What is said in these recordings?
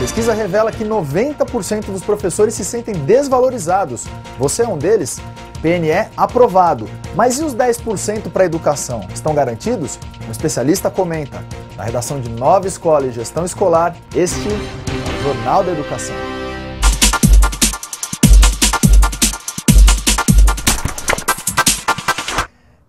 Pesquisa revela que 90% dos professores se sentem desvalorizados. Você é um deles? PNE é aprovado. Mas e os 10% para a educação? Estão garantidos? Um especialista comenta. Na redação de Nova Escola e Gestão Escolar, este é o Jornal da Educação.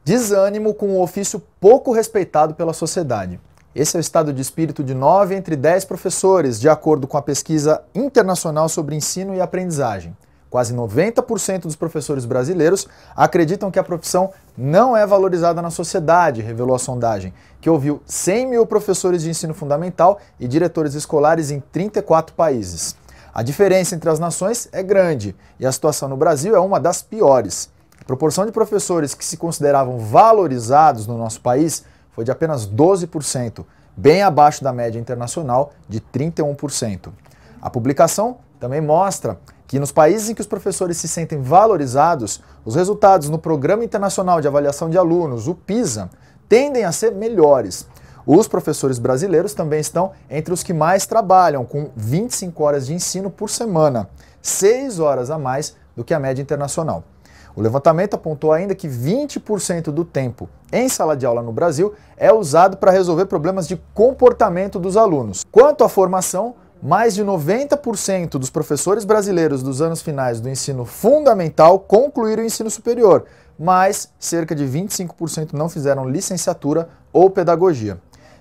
Desânimo com um ofício pouco respeitado pela sociedade. Esse é o estado de espírito de 9 entre 10 professores, de acordo com a pesquisa internacional sobre ensino e aprendizagem. Quase 90% dos professores brasileiros acreditam que a profissão não é valorizada na sociedade, revelou a sondagem, que ouviu 100 mil professores de ensino fundamental e diretores escolares em 34 países. A diferença entre as nações é grande e a situação no Brasil é uma das piores. A proporção de professores que se consideravam valorizados no nosso país foi de apenas 12%, bem abaixo da média internacional de 31%. A publicação também mostra que nos países em que os professores se sentem valorizados, os resultados no Programa Internacional de Avaliação de Alunos, o PISA, tendem a ser melhores. Os professores brasileiros também estão entre os que mais trabalham, com 25 horas de ensino por semana, 6 horas a mais do que a média internacional. O levantamento apontou ainda que 20% do tempo em sala de aula no Brasil é usado para resolver problemas de comportamento dos alunos. Quanto à formação, mais de 90% dos professores brasileiros dos anos finais do ensino fundamental concluíram o ensino superior, mas cerca de 25% não fizeram licenciatura ou pedagogia.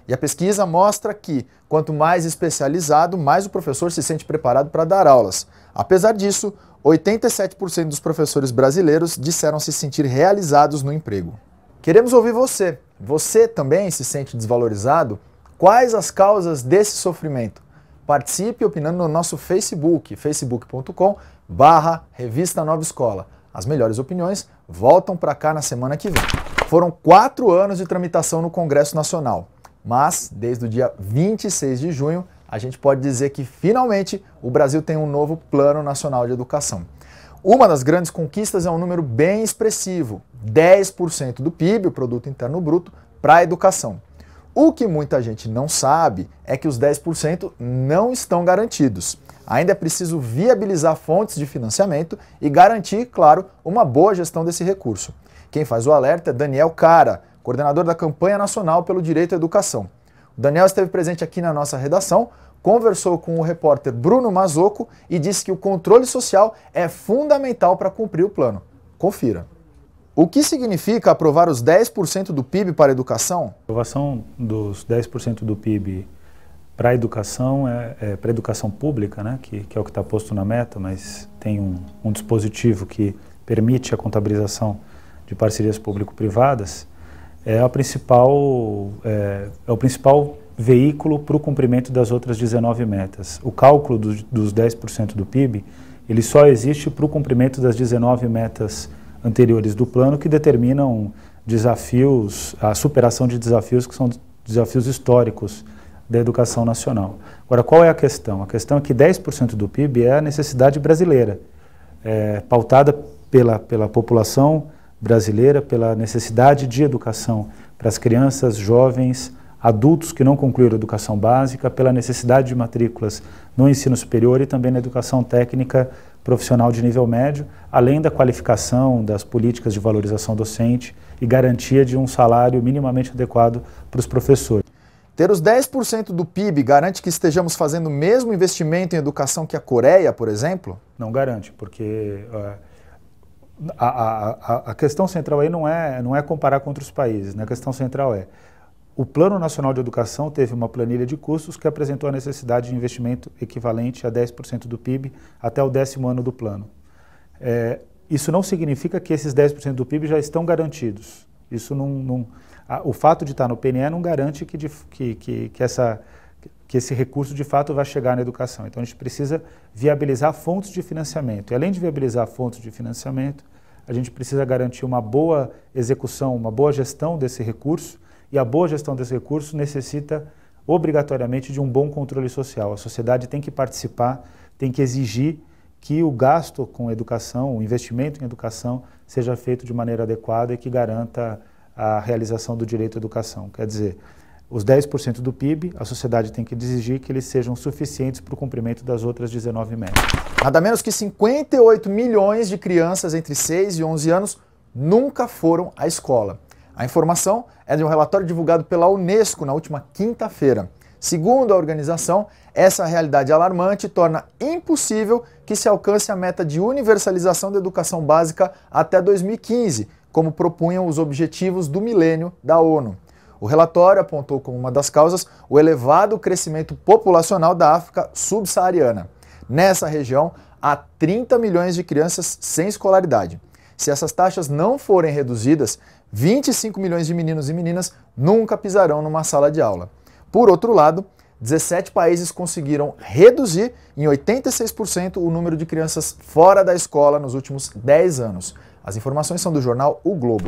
E a pesquisa mostra que, quanto mais especializado, mais o professor se sente preparado para dar aulas. Apesar disso, 87% dos professores brasileiros disseram se sentir realizados no emprego. Queremos ouvir você. Você também se sente desvalorizado? Quais as causas desse sofrimento? Participe opinando no nosso Facebook, facebook.com barra Revista Nova Escola. As melhores opiniões voltam para cá na semana que vem. Foram quatro anos de tramitação no Congresso Nacional, mas desde o dia 26 de junho a gente pode dizer que finalmente o Brasil tem um novo Plano Nacional de Educação. Uma das grandes conquistas é um número bem expressivo, 10% do PIB, o produto interno bruto, para a educação. O que muita gente não sabe é que os 10% não estão garantidos. Ainda é preciso viabilizar fontes de financiamento e garantir, claro, uma boa gestão desse recurso. Quem faz o alerta é Daniel Cara, coordenador da campanha nacional pelo direito à educação. Daniel esteve presente aqui na nossa redação, conversou com o repórter Bruno Mazoco e disse que o controle social é fundamental para cumprir o plano. Confira. O que significa aprovar os 10% do PIB para a educação? A aprovação dos 10% do PIB para a educação, é, é para a educação pública, né, que, que é o que está posto na meta, mas tem um, um dispositivo que permite a contabilização de parcerias público-privadas, é, a principal, é, é o principal veículo para o cumprimento das outras 19 metas. O cálculo do, dos 10% do PIB, ele só existe para o cumprimento das 19 metas anteriores do plano que determinam desafios, a superação de desafios que são desafios históricos da educação nacional. Agora, qual é a questão? A questão é que 10% do PIB é a necessidade brasileira, é, pautada pela, pela população brasileira pela necessidade de educação para as crianças, jovens, adultos que não concluíram educação básica, pela necessidade de matrículas no ensino superior e também na educação técnica profissional de nível médio, além da qualificação das políticas de valorização docente e garantia de um salário minimamente adequado para os professores. Ter os 10% do PIB garante que estejamos fazendo o mesmo investimento em educação que a Coreia, por exemplo? Não garante, porque uh, a, a, a, questão central aí não é, não é comparar com outros países, né? a questão central é o Plano Nacional de Educação teve uma planilha de custos que apresentou a necessidade de investimento equivalente a 10% do PIB até o décimo ano do plano. É, isso não significa que esses 10% do PIB já estão garantidos. Isso não, não a, o fato de estar no PNE não garante que, que, que, que essa que esse recurso de fato vai chegar na educação. Então a gente precisa viabilizar fontes de financiamento. E além de viabilizar fontes de financiamento, a gente precisa garantir uma boa execução, uma boa gestão desse recurso, e a boa gestão desse recurso necessita obrigatoriamente de um bom controle social. A sociedade tem que participar, tem que exigir que o gasto com educação, o investimento em educação, seja feito de maneira adequada e que garanta a realização do direito à educação. Quer dizer, os 10% do PIB, a sociedade tem que exigir que eles sejam suficientes para o cumprimento das outras 19 metas. Nada menos que 58 milhões de crianças entre 6 e 11 anos nunca foram à escola. A informação é de um relatório divulgado pela Unesco na última quinta-feira. Segundo a organização, essa realidade alarmante torna impossível que se alcance a meta de universalização da educação básica até 2015, como propunham os objetivos do milênio da ONU. O relatório apontou como uma das causas o elevado crescimento populacional da África subsaariana. Nessa região, há 30 milhões de crianças sem escolaridade. Se essas taxas não forem reduzidas, 25 milhões de meninos e meninas nunca pisarão numa sala de aula. Por outro lado, 17 países conseguiram reduzir em 86% o número de crianças fora da escola nos últimos 10 anos. As informações são do jornal O Globo.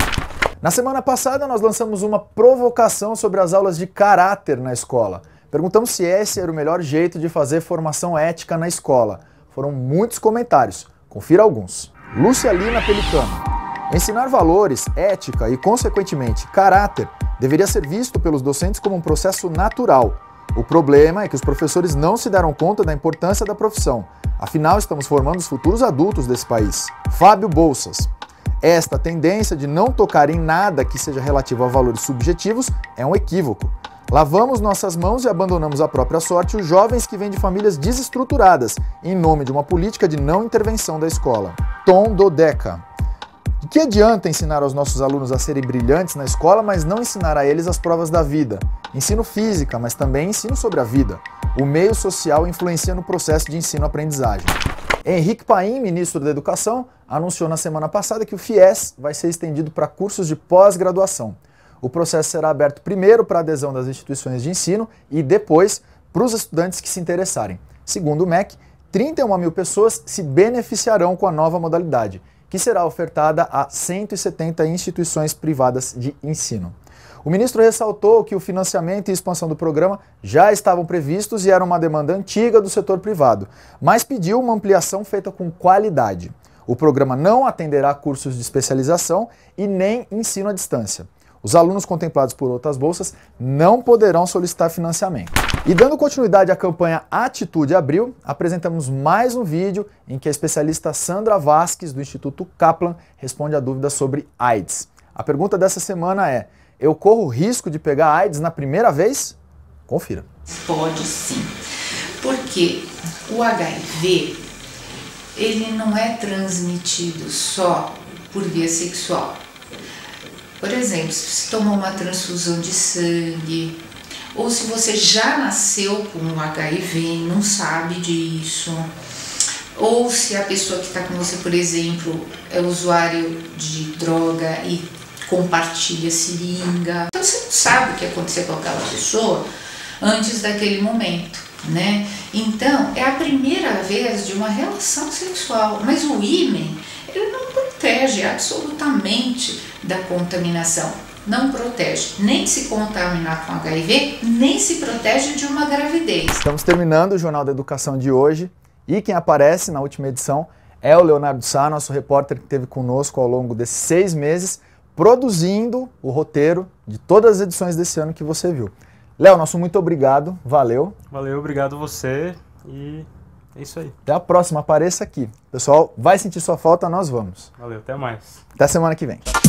Na semana passada, nós lançamos uma provocação sobre as aulas de caráter na escola. Perguntamos se esse era o melhor jeito de fazer formação ética na escola. Foram muitos comentários, confira alguns. Lúcia Lina Pelicano. Ensinar valores, ética e, consequentemente, caráter deveria ser visto pelos docentes como um processo natural. O problema é que os professores não se deram conta da importância da profissão. Afinal, estamos formando os futuros adultos desse país. Fábio Bolsas. Esta tendência de não tocar em nada que seja relativo a valores subjetivos é um equívoco. Lavamos nossas mãos e abandonamos à própria sorte os jovens que vêm de famílias desestruturadas, em nome de uma política de não intervenção da escola. Tom Dodeca. De que adianta ensinar aos nossos alunos a serem brilhantes na escola, mas não ensinar a eles as provas da vida? Ensino física, mas também ensino sobre a vida. O meio social influencia no processo de ensino-aprendizagem. Henrique Paim, ministro da Educação, anunciou na semana passada que o FIES vai ser estendido para cursos de pós-graduação. O processo será aberto primeiro para adesão das instituições de ensino e depois para os estudantes que se interessarem. Segundo o MEC, 31 mil pessoas se beneficiarão com a nova modalidade, que será ofertada a 170 instituições privadas de ensino. O ministro ressaltou que o financiamento e expansão do programa já estavam previstos e era uma demanda antiga do setor privado, mas pediu uma ampliação feita com qualidade. O programa não atenderá cursos de especialização e nem ensino à distância. Os alunos contemplados por outras bolsas não poderão solicitar financiamento. E dando continuidade à campanha Atitude Abril, apresentamos mais um vídeo em que a especialista Sandra Vasques, do Instituto Kaplan, responde a dúvida sobre AIDS. A pergunta dessa semana é: eu corro risco de pegar AIDS na primeira vez? Confira. Pode sim, porque o HIV ele não é transmitido só por via sexual. Por exemplo, se você tomou uma transfusão de sangue, ou se você já nasceu com um HIV e não sabe disso, ou se a pessoa que está com você, por exemplo, é usuário de droga e compartilha seringa. Então você não sabe o que aconteceu com aquela pessoa antes daquele momento, né? Então é a primeira vez de uma relação sexual, mas o imen ele não protege absolutamente da contaminação. Não protege nem se contaminar com HIV, nem se protege de uma gravidez. Estamos terminando o Jornal da Educação de hoje e quem aparece na última edição é o Leonardo Sá, nosso repórter que esteve conosco ao longo desses seis meses produzindo o roteiro de todas as edições desse ano que você viu. Léo, nosso muito obrigado, valeu. Valeu, obrigado você e é isso aí. Até a próxima, apareça aqui. pessoal vai sentir sua falta, nós vamos. Valeu, até mais. Até semana que vem.